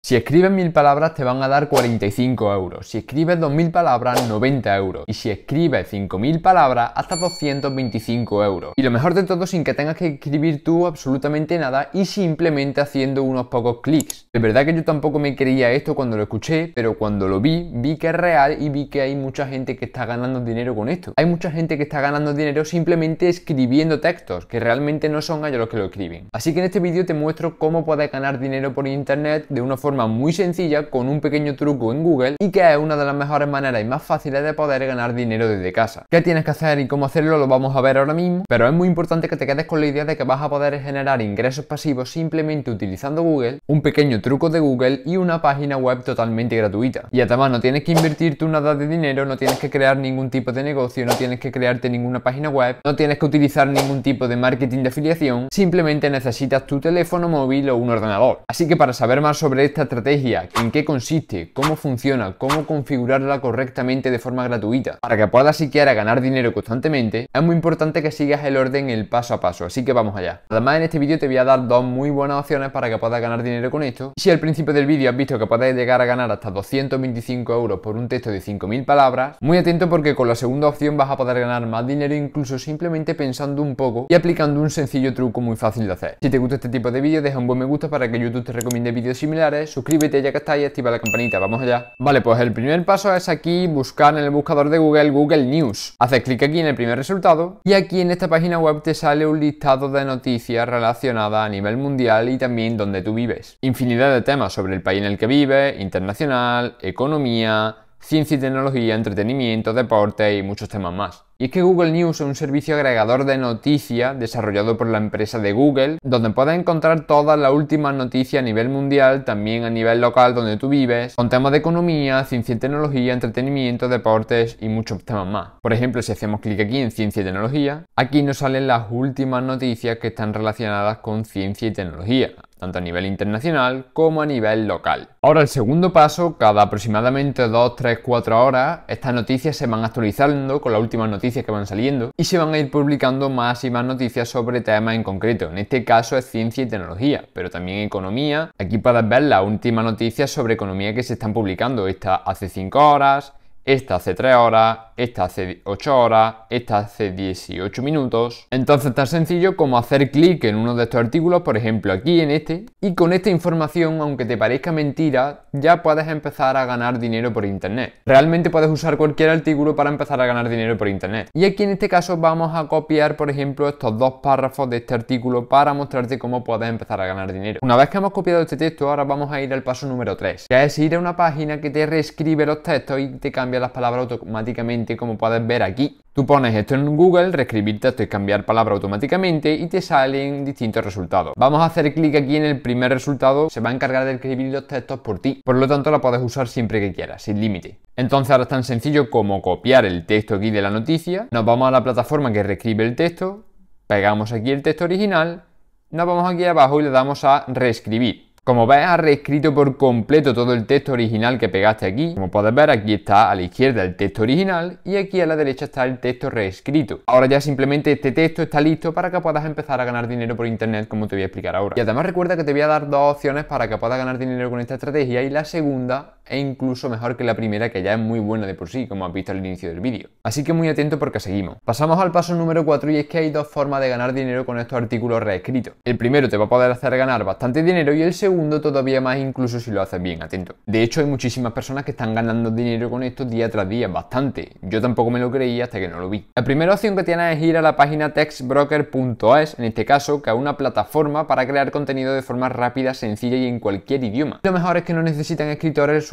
Si escribes mil palabras te van a dar 45 euros, si escribes mil palabras 90 euros y si escribes mil palabras hasta 225 euros. Y lo mejor de todo sin que tengas que escribir tú absolutamente nada y simplemente haciendo unos pocos clics. de verdad que yo tampoco me creía esto cuando lo escuché, pero cuando lo vi vi que es real y vi que hay mucha gente que está ganando dinero con esto. Hay mucha gente que está ganando dinero simplemente escribiendo textos, que realmente no son ellos los que lo escriben. Así que en este vídeo te muestro cómo puedes ganar dinero por internet de una forma muy sencilla con un pequeño truco en Google y que es una de las mejores maneras y más fáciles de poder ganar dinero desde casa. ¿Qué tienes que hacer y cómo hacerlo? Lo vamos a ver ahora mismo, pero es muy importante que te quedes con la idea de que vas a poder generar ingresos pasivos simplemente utilizando Google, un pequeño truco de Google y una página web totalmente gratuita. Y además no tienes que invertir tú nada de dinero, no tienes que crear ningún tipo de negocio, no tienes que crearte ninguna página web, no tienes que utilizar ningún tipo de marketing de afiliación, simplemente necesitas tu teléfono móvil o un ordenador. Así que para saber más sobre esto, estrategia, en qué consiste, cómo funciona, cómo configurarla correctamente de forma gratuita, para que puedas siquiera ganar dinero constantemente, es muy importante que sigas el orden el paso a paso, así que vamos allá. Además en este vídeo te voy a dar dos muy buenas opciones para que puedas ganar dinero con esto. Si al principio del vídeo has visto que puedes llegar a ganar hasta 225 euros por un texto de 5.000 palabras, muy atento porque con la segunda opción vas a poder ganar más dinero incluso simplemente pensando un poco y aplicando un sencillo truco muy fácil de hacer. Si te gusta este tipo de vídeos, deja un buen me gusta para que YouTube te recomiende vídeos similares suscríbete ya que está ahí, activa la campanita, vamos allá. Vale, pues el primer paso es aquí buscar en el buscador de Google Google News. Haces clic aquí en el primer resultado y aquí en esta página web te sale un listado de noticias relacionadas a nivel mundial y también donde tú vives. Infinidad de temas sobre el país en el que vives, internacional, economía, ciencia y tecnología, entretenimiento, deporte y muchos temas más. Y es que Google News es un servicio agregador de noticias desarrollado por la empresa de Google, donde puedes encontrar todas las últimas noticias a nivel mundial, también a nivel local donde tú vives, con temas de economía, ciencia y tecnología, entretenimiento, deportes y muchos temas más. Por ejemplo, si hacemos clic aquí en ciencia y tecnología, aquí nos salen las últimas noticias que están relacionadas con ciencia y tecnología tanto a nivel internacional como a nivel local. Ahora el segundo paso, cada aproximadamente 2, 3, 4 horas, estas noticias se van actualizando con las últimas noticias que van saliendo y se van a ir publicando más y más noticias sobre temas en concreto. En este caso es ciencia y tecnología, pero también economía. Aquí puedes ver las últimas noticias sobre economía que se están publicando. Esta hace 5 horas, esta hace 3 horas, esta hace 8 horas, esta hace 18 minutos. Entonces tan sencillo como hacer clic en uno de estos artículos, por ejemplo aquí en este, y con esta información, aunque te parezca mentira, ya puedes empezar a ganar dinero por internet. Realmente puedes usar cualquier artículo para empezar a ganar dinero por internet. Y aquí en este caso vamos a copiar, por ejemplo, estos dos párrafos de este artículo para mostrarte cómo puedes empezar a ganar dinero. Una vez que hemos copiado este texto, ahora vamos a ir al paso número 3, que es ir a una página que te reescribe los textos y te cambia las palabras automáticamente como puedes ver aquí. Tú pones esto en Google, reescribir texto y cambiar palabra automáticamente y te salen distintos resultados. Vamos a hacer clic aquí en el primer resultado, se va a encargar de escribir los textos por ti, por lo tanto la puedes usar siempre que quieras, sin límite. Entonces ahora es tan sencillo como copiar el texto aquí de la noticia, nos vamos a la plataforma que reescribe el texto, pegamos aquí el texto original, nos vamos aquí abajo y le damos a reescribir. Como ves, ha reescrito por completo todo el texto original que pegaste aquí. Como puedes ver, aquí está a la izquierda el texto original y aquí a la derecha está el texto reescrito. Ahora ya simplemente este texto está listo para que puedas empezar a ganar dinero por internet como te voy a explicar ahora. Y además recuerda que te voy a dar dos opciones para que puedas ganar dinero con esta estrategia y la segunda e incluso mejor que la primera que ya es muy buena de por sí, como has visto al inicio del vídeo. Así que muy atento porque seguimos. Pasamos al paso número 4 y es que hay dos formas de ganar dinero con estos artículos reescritos. El primero te va a poder hacer ganar bastante dinero y el segundo todavía más incluso si lo haces bien, atento. De hecho hay muchísimas personas que están ganando dinero con esto día tras día, bastante. Yo tampoco me lo creía hasta que no lo vi. La primera opción que tienes es ir a la página textbroker.es, en este caso, que es una plataforma para crear contenido de forma rápida, sencilla y en cualquier idioma. Lo mejor es que no necesitan escritores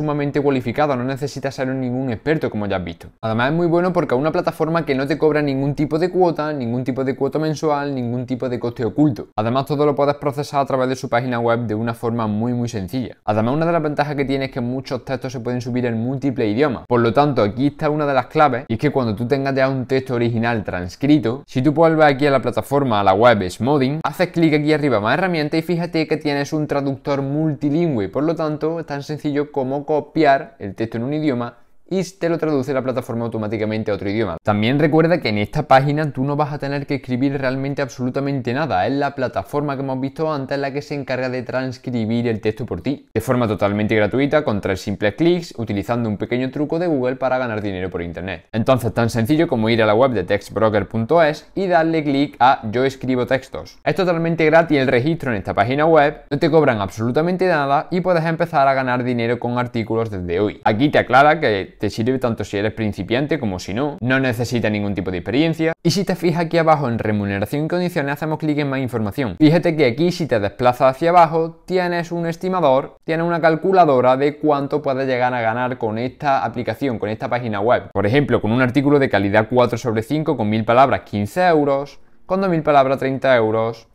cualificado, no necesitas ser ningún experto como ya has visto. Además es muy bueno porque es una plataforma que no te cobra ningún tipo de cuota, ningún tipo de cuota mensual, ningún tipo de coste oculto. Además todo lo puedes procesar a través de su página web de una forma muy muy sencilla. Además una de las ventajas que tiene es que muchos textos se pueden subir en múltiples idiomas. Por lo tanto aquí está una de las claves y es que cuando tú tengas ya un texto original transcrito, si tú vuelves aquí a la plataforma, a la web Smoding, haces clic aquí arriba más herramientas y fíjate que tienes un traductor multilingüe. Por lo tanto es tan sencillo como copiar el texto en un idioma y te lo traduce la plataforma automáticamente a otro idioma. También recuerda que en esta página tú no vas a tener que escribir realmente absolutamente nada, es la plataforma que hemos visto antes la que se encarga de transcribir el texto por ti, de forma totalmente gratuita, con tres simples clics, utilizando un pequeño truco de Google para ganar dinero por Internet. Entonces, tan sencillo como ir a la web de textbroker.es y darle clic a Yo escribo textos. Es totalmente gratis el registro en esta página web, no te cobran absolutamente nada y puedes empezar a ganar dinero con artículos desde hoy. Aquí te aclara que te sirve tanto si eres principiante como si no, no necesita ningún tipo de experiencia. Y si te fijas aquí abajo en remuneración y condiciones hacemos clic en más información. Fíjate que aquí si te desplazas hacia abajo tienes un estimador, tienes una calculadora de cuánto puedes llegar a ganar con esta aplicación, con esta página web. Por ejemplo, con un artículo de calidad 4 sobre 5 con 1000 palabras 15 euros, con 2000 palabras 30 euros,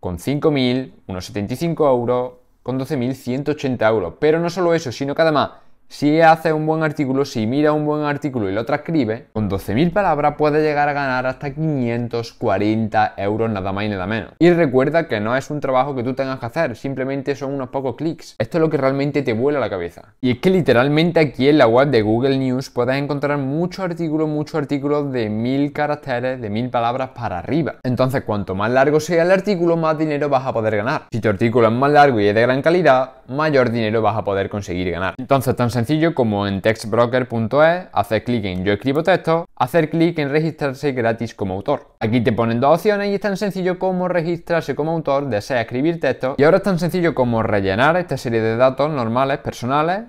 con 5000 unos 75 euros, con 12.180 euros. Pero no solo eso, sino que además si hace un buen artículo, si mira un buen artículo y lo transcribe, con 12.000 palabras puede llegar a ganar hasta 540 euros nada más y nada menos. Y recuerda que no es un trabajo que tú tengas que hacer, simplemente son unos pocos clics. Esto es lo que realmente te vuela la cabeza. Y es que literalmente aquí en la web de Google News puedes encontrar muchos artículos, muchos artículos de mil caracteres, de mil palabras para arriba. Entonces, cuanto más largo sea el artículo, más dinero vas a poder ganar. Si tu artículo es más largo y es de gran calidad, mayor dinero vas a poder conseguir ganar. Entonces, tan sencillo como en textbroker.es, hacer clic en Yo escribo texto, hacer clic en registrarse gratis como autor. Aquí te ponen dos opciones y es tan sencillo como registrarse como autor, desea escribir texto y ahora es tan sencillo como rellenar esta serie de datos normales, personales,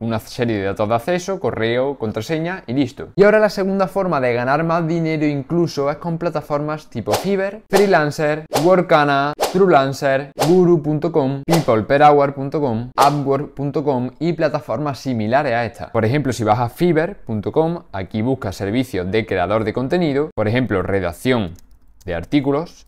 una serie de datos de acceso, correo, contraseña y listo. Y ahora la segunda forma de ganar más dinero incluso es con plataformas tipo Fiverr, Freelancer, Workana, Truelancer, Guru.com, PeoplePerHour.com, Upwork.com y plataformas similares a esta. Por ejemplo, si vas a Fiverr.com, aquí buscas servicios de creador de contenido, por ejemplo, redacción de artículos,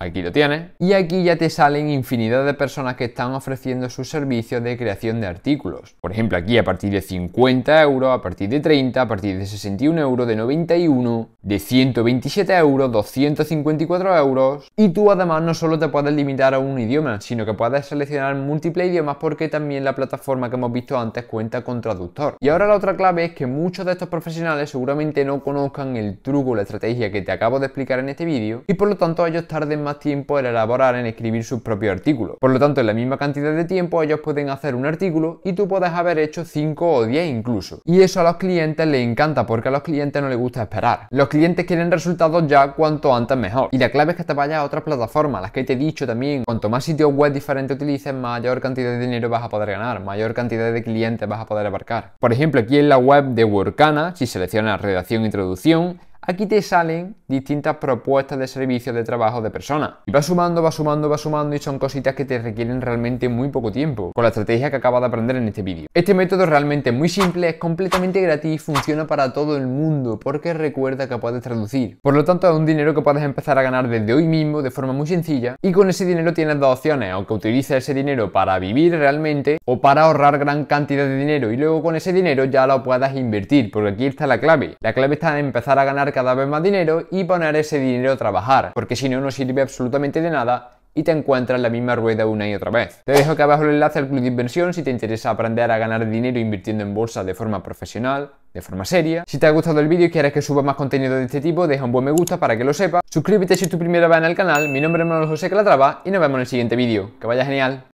Aquí lo tienes. Y aquí ya te salen infinidad de personas que están ofreciendo sus servicios de creación de artículos. Por ejemplo, aquí a partir de 50 euros, a partir de 30, a partir de 61 euros, de 91, de 127 euros, 254 euros. Y tú además no solo te puedes limitar a un idioma, sino que puedes seleccionar múltiples idiomas porque también la plataforma que hemos visto antes cuenta con traductor. Y ahora la otra clave es que muchos de estos profesionales seguramente no conozcan el truco, la estrategia que te acabo de explicar en este vídeo y por lo tanto ellos tarden más más tiempo en elaborar, en escribir su propio artículo Por lo tanto, en la misma cantidad de tiempo ellos pueden hacer un artículo y tú puedes haber hecho 5 o 10 incluso. Y eso a los clientes les encanta porque a los clientes no les gusta esperar. Los clientes quieren resultados ya cuanto antes mejor. Y la clave es que te vayas a otras plataformas, las que te he dicho también. Cuanto más sitios web diferentes utilices, mayor cantidad de dinero vas a poder ganar, mayor cantidad de clientes vas a poder abarcar. Por ejemplo, aquí en la web de Workana, si seleccionas redacción e introducción, Aquí te salen distintas propuestas de servicios de trabajo de personas. Y va sumando, va sumando, va sumando y son cositas que te requieren realmente muy poco tiempo, con la estrategia que acabas de aprender en este vídeo. Este método realmente muy simple, es completamente gratis y funciona para todo el mundo, porque recuerda que puedes traducir. Por lo tanto, es un dinero que puedes empezar a ganar desde hoy mismo de forma muy sencilla y con ese dinero tienes dos opciones, aunque utilices ese dinero para vivir realmente o para ahorrar gran cantidad de dinero y luego con ese dinero ya lo puedas invertir, porque aquí está la clave. La clave está en empezar a ganar cada vez más dinero y poner ese dinero a trabajar, porque si no, no sirve absolutamente de nada y te encuentras en la misma rueda una y otra vez. Te dejo acá abajo el enlace al club de inversión si te interesa aprender a ganar dinero invirtiendo en bolsa de forma profesional, de forma seria. Si te ha gustado el vídeo y quieres que suba más contenido de este tipo, deja un buen me gusta para que lo sepa. Suscríbete si es tu primera vez en el canal. Mi nombre es Manuel José Calatrava y nos vemos en el siguiente vídeo. Que vaya genial.